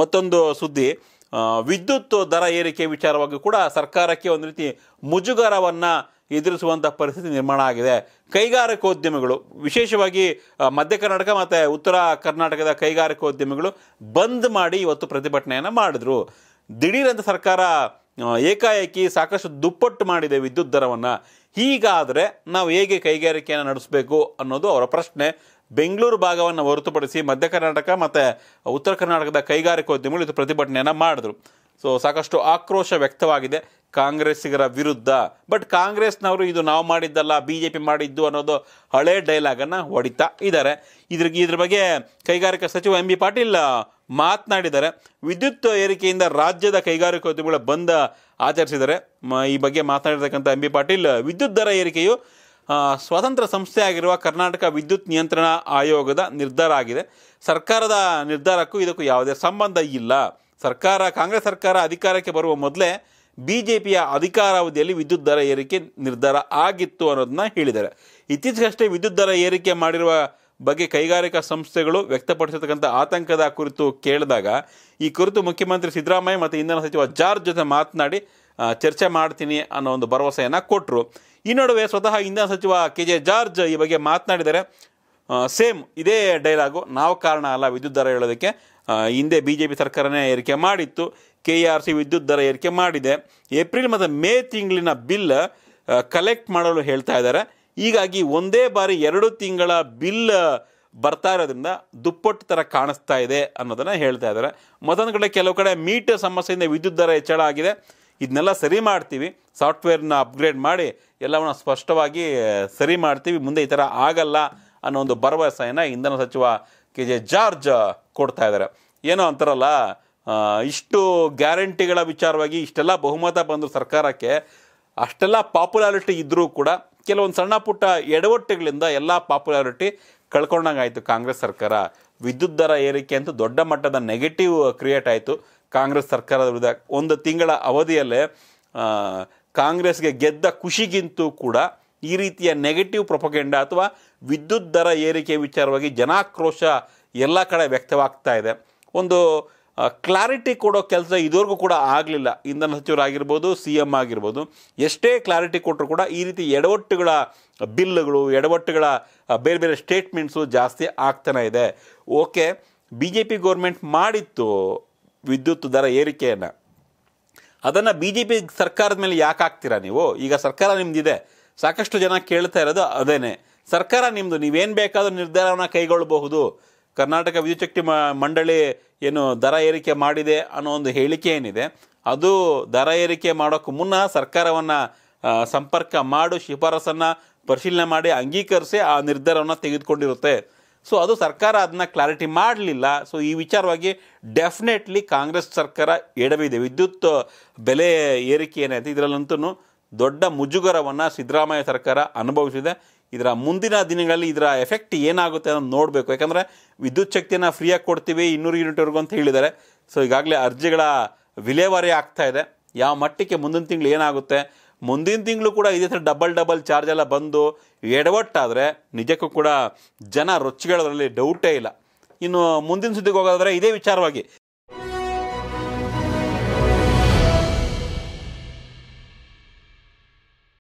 ಮತ್ತೊಂದು ಸುದ್ದಿ ವಿದ್ಯುತ್ ದರ ಏರಿಕೆ ವಿಚಾರವಾಗಿ ಕೂಡ ಸರ್ಕಾರಕ್ಕೆ ಒಂದು ರೀತಿ ಮುಜುಗರವನ್ನು ಎದುರಿಸುವಂಥ ಪರಿಸ್ಥಿತಿ ನಿರ್ಮಾಣ ಆಗಿದೆ ಕೈಗಾರಿಕೋದ್ಯಮಿಗಳು ವಿಶೇಷವಾಗಿ ಮಧ್ಯ ಕರ್ನಾಟಕ ಮತ್ತು ಉತ್ತರ ಕರ್ನಾಟಕದ ಕೈಗಾರಿಕೋದ್ಯಮಿಗಳು ಬಂದ್ ಮಾಡಿ ಇವತ್ತು ಪ್ರತಿಭಟನೆಯನ್ನು ಮಾಡಿದ್ರು ದಿಢೀರಂತ ಸರ್ಕಾರ ಏಕಾಏಕಿ ಸಾಕಷ್ಟು ದುಪ್ಪಟ್ಟು ಮಾಡಿದೆ ವಿದ್ಯುತ್ ದರವನ್ನು ಹೀಗಾದರೆ ನಾವು ಹೇಗೆ ಕೈಗಾರಿಕೆಯನ್ನು ನಡೆಸಬೇಕು ಅನ್ನೋದು ಅವರ ಪ್ರಶ್ನೆ ಬೆಂಗಳೂರು ಭಾಗವನ್ನು ಹೊರತುಪಡಿಸಿ ಮಧ್ಯ ಕರ್ನಾಟಕ ಮತ್ತು ಉತ್ತರ ಕರ್ನಾಟಕದ ಕೈಗಾರಿಕೋದ್ಯಮಿಗಳು ಇದು ಪ್ರತಿಭಟನೆಯನ್ನು ಮಾಡಿದ್ರು ಸೊ ಸಾಕಷ್ಟು ಆಕ್ರೋಶ ವ್ಯಕ್ತವಾಗಿದೆ ಕಾಂಗ್ರೆಸ್ಸಿಗರ ವಿರುದ್ಧ ಬಟ್ ಕಾಂಗ್ರೆಸ್ನವರು ಇದು ನಾವು ಮಾಡಿದ್ದಲ್ಲ ಬಿ ಜೆ ಪಿ ಮಾಡಿದ್ದು ಅನ್ನೋದು ಹಳೆ ಡೈಲಾಗನ್ನು ಹೊಡಿತಾ ಇದ್ದಾರೆ ಇದ್ರ ಇದ್ರ ಬಗ್ಗೆ ಕೈಗಾರಿಕಾ ಸಚಿವ ಎಂ ಬಿ ಪಾಟೀಲ್ ಮಾತನಾಡಿದ್ದಾರೆ ವಿದ್ಯುತ್ ಏರಿಕೆಯಿಂದ ರಾಜ್ಯದ ಕೈಗಾರಿಕೋದ್ಯಮಿಗಳ ಬಂದ್ ಆಚರಿಸಿದ್ದಾರೆ ಈ ಬಗ್ಗೆ ಮಾತನಾಡಿರ್ತಕ್ಕಂಥ ಎಂ ಬಿ ಪಾಟೀಲ್ ವಿದ್ಯುತ್ ದರ ಏರಿಕೆಯು ಸ್ವತಂತ್ರ ಸಂಸ್ಥೆಯಾಗಿರುವ ಕರ್ನಾಟಕ ವಿದ್ಯುತ್ ನಿಯಂತ್ರಣ ಆಯೋಗದ ನಿರ್ಧಾರ ಆಗಿದೆ ಸರ್ಕಾರದ ನಿರ್ಧಾರಕ್ಕೂ ಇದಕ್ಕೂ ಯಾವುದೇ ಸಂಬಂಧ ಇಲ್ಲ ಸರ್ಕಾರ ಕಾಂಗ್ರೆಸ್ ಸರ್ಕಾರ ಅಧಿಕಾರಕ್ಕೆ ಬರುವ ಮೊದಲೇ ಬಿ ಜೆ ಪಿಯ ಅಧಿಕಾರಾವಧಿಯಲ್ಲಿ ವಿದ್ಯುತ್ ದರ ಏರಿಕೆ ನಿರ್ಧಾರ ಆಗಿತ್ತು ಅನ್ನೋದನ್ನ ಹೇಳಿದ್ದಾರೆ ಇತ್ತೀಚೆಗಷ್ಟೇ ವಿದ್ಯುತ್ ದರ ಏರಿಕೆ ಮಾಡಿರುವ ಬಗ್ಗೆ ಕೈಗಾರಿಕಾ ಸಂಸ್ಥೆಗಳು ವ್ಯಕ್ತಪಡಿಸತಕ್ಕಂಥ ಆತಂಕದ ಕುರಿತು ಕೇಳಿದಾಗ ಈ ಕುರಿತು ಮುಖ್ಯಮಂತ್ರಿ ಸಿದ್ದರಾಮಯ್ಯ ಮತ್ತು ಇಂಧನ ಸಚಿವ ಜಾರ್ಜ್ ಜೊತೆ ಮಾತನಾಡಿ ಚರ್ಚೆ ಮಾಡ್ತೀನಿ ಅನ್ನೋ ಒಂದು ಭರವಸೆಯನ್ನು ಕೊಟ್ಟರು ಈ ನಡುವೆ ಸ್ವತಃ ಇಂಧನ ಸಚಿವ ಕೆ ಜೆ ಜಾರ್ಜ್ ಈ ಬಗ್ಗೆ ಮಾತನಾಡಿದರೆ ಸೇಮ್ ಇದೇ ಡೈಲಾಗು ನಾವು ಕಾರಣ ಅಲ್ಲ ವಿದ್ಯುತ್ ದರ ಹೇಳೋದಕ್ಕೆ ಹಿಂದೆ ಬಿ ಜೆ ಪಿ ಸರ್ಕಾರನೇ ಏರಿಕೆ ಮಾಡಿತ್ತು ಕೆ ಆರ್ ಸಿ ವಿದ್ಯುತ್ ದರ ಏರಿಕೆ ಮಾಡಿದೆ ಏಪ್ರಿಲ್ ಮತ್ತು ಮೇ ತಿಂಗಳಿನ ಬಿಲ್ ಕಲೆಕ್ಟ್ ಮಾಡಲು ಹೇಳ್ತಾ ಇದ್ದಾರೆ ಹೀಗಾಗಿ ಒಂದೇ ಬಾರಿ ಎರಡು ತಿಂಗಳ ಬಿಲ್ ಬರ್ತಾ ಇರೋದ್ರಿಂದ ದುಪ್ಪಟ್ಟು ಥರ ಕಾಣಿಸ್ತಾ ಇದೆ ಅನ್ನೋದನ್ನು ಹೇಳ್ತಾ ಇದ್ದಾರೆ ಮತ್ತೊಂದು ಕಡೆ ಕೆಲವು ಕಡೆ ಮೀಟ್ ಸಮಸ್ಯೆಯಿಂದ ವಿದ್ಯುತ್ ದರ ಹೆಚ್ಚಳ ಆಗಿದೆ ಇದನ್ನೆಲ್ಲ ಸರಿ ಮಾಡ್ತೀವಿ ಸಾಫ್ಟ್ವೇರ್ನ ಅಪ್ಗ್ರೇಡ್ ಮಾಡಿ ಎಲ್ಲವನ್ನು ಸ್ಪಷ್ಟವಾಗಿ ಸರಿ ಮಾಡ್ತೀವಿ ಮುಂದೆ ಈ ಥರ ಆಗಲ್ಲ ಅನ್ನೋ ಒಂದು ಭರವಸೆಯನ್ನು ಇಂಧನ ಸಚಿವ ಕೆ ಜೆ ಜಾರ್ಜ್ ಕೊಡ್ತಾ ಇದ್ದಾರೆ ಏನೋ ಅಂತಾರಲ್ಲ ಇಷ್ಟು ಗ್ಯಾರಂಟಿಗಳ ವಿಚಾರವಾಗಿ ಇಷ್ಟೆಲ್ಲ ಬಹುಮತ ಬಂದರು ಸರ್ಕಾರಕ್ಕೆ ಅಷ್ಟೆಲ್ಲ ಪಾಪ್ಯುಲಾರಿಟಿ ಇದ್ದರೂ ಕೂಡ ಕೆಲವೊಂದು ಸಣ್ಣ ಪುಟ್ಟ ಎಡವಟ್ಟುಗಳಿಂದ ಎಲ್ಲ ಪಾಪ್ಯುಲಾರಿಟಿ ಕಳ್ಕೊಂಡಂಗಾಯಿತು ಕಾಂಗ್ರೆಸ್ ಸರ್ಕಾರ ವಿದ್ಯುತ್ ದರ ಏರಿಕೆ ಅಂತೂ ದೊಡ್ಡ ಮಟ್ಟದ ನೆಗೆಟಿವ್ ಕ್ರಿಯೇಟ್ ಆಯಿತು ಕಾಂಗ್ರೆಸ್ ಸರ್ಕಾರದ ವಿರುದ್ಧ ಒಂದು ತಿಂಗಳ ಅವಧಿಯಲ್ಲೇ ಕಾಂಗ್ರೆಸ್ಗೆ ಗೆದ್ದ ಖುಷಿಗಿಂತೂ ಕೂಡ ಈ ರೀತಿಯ ನೆಗೆಟಿವ್ ಪ್ರೊಪಗೆಂಡ ಅಥವಾ ವಿದ್ಯುತ್ ದರ ಏರಿಕೆ ವಿಚಾರವಾಗಿ ಜನಾಕ್ರೋಶ ಎಲ್ಲ ಕಡೆ ವ್ಯಕ್ತವಾಗ್ತಾ ಇದೆ ಒಂದು ಕ್ಲಾರಿಟಿ ಕೊಡೋ ಕೆಲಸ ಇದುವರೆಗೂ ಕೂಡ ಆಗಲಿಲ್ಲ ಇಂಧನ ಸಚಿವರಾಗಿರ್ಬೋದು ಸಿ ಎಮ್ ಆಗಿರ್ಬೋದು ಎಷ್ಟೇ ಕ್ಲಾರಿಟಿ ಕೊಟ್ಟರು ಕೂಡ ಈ ರೀತಿ ಎಡವಟ್ಟುಗಳ ಬಿಲ್ಗಳು ಎಡವಟ್ಟುಗಳ ಬೇರೆ ಬೇರೆ ಸ್ಟೇಟ್ಮೆಂಟ್ಸು ಜಾಸ್ತಿ ಆಗ್ತಾನೆ ಇದೆ okay B J P government ಮಾಡಿತ್ತು ವಿದ್ಯುತ್ ದರ ಏರಿಕೆಯನ್ನು ಅದನ್ನು ಬಿ ಜೆ ಪಿ ಸರ್ಕಾರದ ಮೇಲೆ ಯಾಕೆ ಹಾಕ್ತೀರಾ ನೀವು ಈಗ ಸರ್ಕಾರ ನಿಮ್ಮದಿದೆ ಸಾಕಷ್ಟು ಜನ ಕೇಳ್ತಾ ಇರೋದು ಅದೇನೆ ಸರ್ಕಾರ ನಿಮ್ಮದು ನೀವೇನು ಬೇಕಾದರೂ ನಿರ್ಧಾರವನ್ನು ಕೈಗೊಳ್ಳಬಹುದು ಕರ್ನಾಟಕ ವಿದ್ಯುಚ್ಛಕ್ತಿ ಮಂಡಳಿ ಏನು ದರ ಏರಿಕೆ ಮಾಡಿದೆ ಅನ್ನೋ ಒಂದು ಹೇಳಿಕೆ ಏನಿದೆ ಅದು ದರ ಏರಿಕೆ ಮಾಡೋಕ್ಕೂ ಮುನ್ನ ಸರ್ಕಾರವನ್ನು ಸಂಪರ್ಕ ಮಾಡು ಶಿಫಾರಸನ್ನು ಪರಿಶೀಲನೆ ಮಾಡಿ ಅಂಗೀಕರಿಸಿ ಆ ನಿರ್ಧಾರವನ್ನು ತೆಗೆದುಕೊಂಡಿರುತ್ತೆ ಸೊ ಅದು ಸರ್ಕಾರ ಅದನ್ನ ಕ್ಲಾರಿಟಿ ಮಾಡಲಿಲ್ಲ ಸೊ ಈ ವಿಚಾರವಾಗಿ ಡೆಫಿನೆಟ್ಲಿ ಕಾಂಗ್ರೆಸ್ ಸರ್ಕಾರ ಎಡವಿದೆ ವಿದ್ಯುತ್ ಬೆಲೆ ಏರಿಕೆ ಏನಾಯಿತು ಇದರಲ್ಲಂತೂ ದೊಡ್ಡ ಮುಜುಗರವನ್ನು ಸಿದ್ದರಾಮಯ್ಯ ಸರ್ಕಾರ ಅನುಭವಿಸಿದೆ ಇದರ ಮುಂದಿನ ದಿನಗಳಲ್ಲಿ ಇದರ ಎಫೆಕ್ಟ್ ಏನಾಗುತ್ತೆ ಅನ್ನೋದು ನೋಡಬೇಕು ಯಾಕಂದರೆ ವಿದ್ಯುತ್ ಶಕ್ತಿಯನ್ನು ಫ್ರೀಯಾಗಿ ಕೊಡ್ತೀವಿ ಇನ್ನೂರು ಯೂನಿಟ್ವರೆಗೂ ಅಂತ ಹೇಳಿದ್ದಾರೆ ಸೊ ಈಗಾಗಲೇ ಅರ್ಜಿಗಳ ವಿಲೇವಾರಿ ಆಗ್ತಾ ಇದೆ ಯಾವ ಮಟ್ಟಕ್ಕೆ ಮುಂದಿನ ತಿಂಗಳು ಏನಾಗುತ್ತೆ ಮುಂದಿನ ತಿಂಗಳು ಕೂಡ ಇದೇ ಥರ ಡಬಲ್ ಡಬಲ್ ಚಾರ್ಜ್ ಎಲ್ಲ ಬಂದು ಎಡವಟ್ಟಾದರೆ ನಿಜಕ್ಕೂ ಕೂಡ ಜನ ರೊಚ್ಚಿಗಳದರಲ್ಲಿ ಡೌಟೇ ಇಲ್ಲ ಇನ್ನು ಮುಂದಿನ ಸುದ್ದಿಗೆ ಹೋಗೋದಾದರೆ ಇದೇ ವಿಚಾರವಾಗಿ